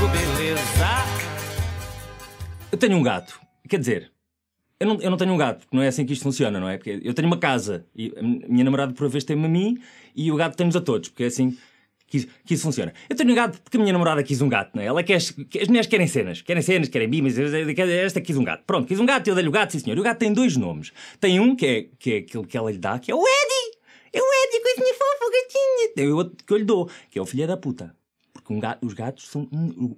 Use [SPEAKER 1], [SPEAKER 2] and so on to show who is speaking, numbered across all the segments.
[SPEAKER 1] Beleza. Eu tenho um gato. Quer dizer, eu não, eu não tenho um gato, porque não é assim que isto funciona, não é? Porque eu tenho uma casa e a minha namorada, por vez, tem-me a mim e o gato temos a todos, porque é assim que, que isso funciona. Eu tenho um gato porque a minha namorada quis um gato, não é? Ela quer. As, mulheres querem cenas, querem cenas, querem bimas, esta quis um gato. Pronto, quis um gato, eu dei-lhe o gato, sim senhor. o gato tem dois nomes. Tem um que é, que é aquele que ela lhe dá, que é o
[SPEAKER 2] Eddie! É o Eddie, coisinha fofa, gatinho!
[SPEAKER 1] Tem é outro que eu lhe dou, que é o filho da puta. Um gato, os gatos são.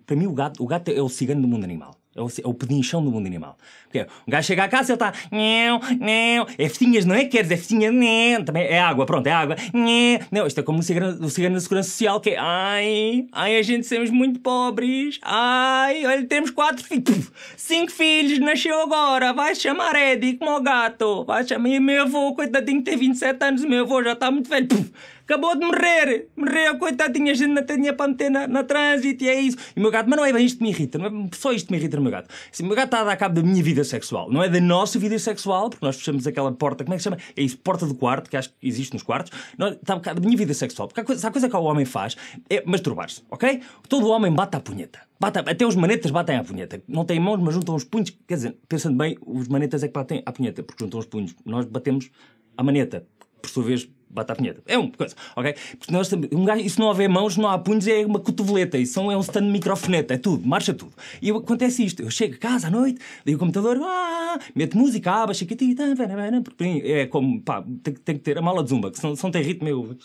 [SPEAKER 1] para mim, o gato, o gato é o cigano do mundo animal. É o, é o pedinchão do mundo animal. Porque um gajo chega à casa e ele está. Não, É fitinhas não é? Queres? É fitinha não. Também é água, pronto, é água. Não. não
[SPEAKER 2] isto é como o cigano, o cigano da Segurança Social, que é. Ai, ai, a gente somos muito pobres. Ai, olha, temos quatro filhos. Cinco filhos, nasceu agora. Vai chamar Eddie como o gato. Vai chamar. E meu avô, coitadinho, tem 27 anos. O meu avô já está muito velho. Puf acabou de morrer, morreu, coitado, tinha gente na tinha para meter na, na trânsito e é isso. E o meu gato, mas não é
[SPEAKER 1] bem isto que me irrita, não é só isto que me irrita no meu gato. Assim, o meu gato está a dar cabo da minha vida sexual, não é da nossa vida sexual, porque nós fechamos aquela porta, como é que se chama? É isso, porta do quarto, que acho que existe nos quartos, não, está a bocado da minha vida sexual, porque a coisa, a coisa que o homem faz é masturbar-se, ok? Todo homem bate à punheta. Bata, até os manetas batem à punheta. Não têm mãos, mas juntam os punhos. Quer dizer, pensando bem, os manetas é que batem à punheta, porque juntam os punhos. Nós batemos à maneta. Por sua vez, bata a punheta. É uma coisa, ok? Porque nós também, um gajo, e se não houver mãos, não há punhos, é uma cotoveleta, isso é um stand microfoneta, é tudo, marcha tudo. E acontece isto, eu chego a casa à noite, ligo o computador, ah, meto música, aba, chiquitita, tá, tá, tá, porque é como, pá, tem, tem, que ter a mala de zumba, que se não, tem ritmo, eu...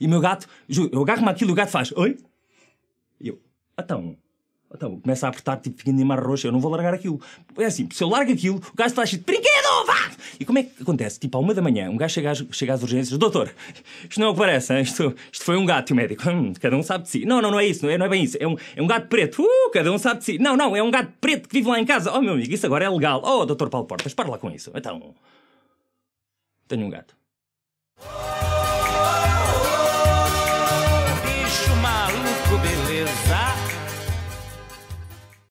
[SPEAKER 1] E o meu gato, eu agarro-me aquilo e o gato faz, oi? E eu, então... Então, começa a apertar, tipo, ficando de mar roxo. Eu não vou largar aquilo. É assim, se eu largo aquilo, o gajo está cheio de brinquedo, vá! E como é que acontece? Tipo, à uma da manhã, um gajo chega às, chega às urgências, doutor, isto não é o que parece, hein? isto, isto foi um gato. E o médico, hum, cada um sabe de si. Não, não, não é isso, não é, não é bem isso. É um, é um gato preto, uh, cada um sabe de si. Não, não, é um gato preto que vive lá em casa. Oh, meu amigo, isso agora é legal. Oh, doutor Paulo Portas, para lá com isso. Então, tenho um gato.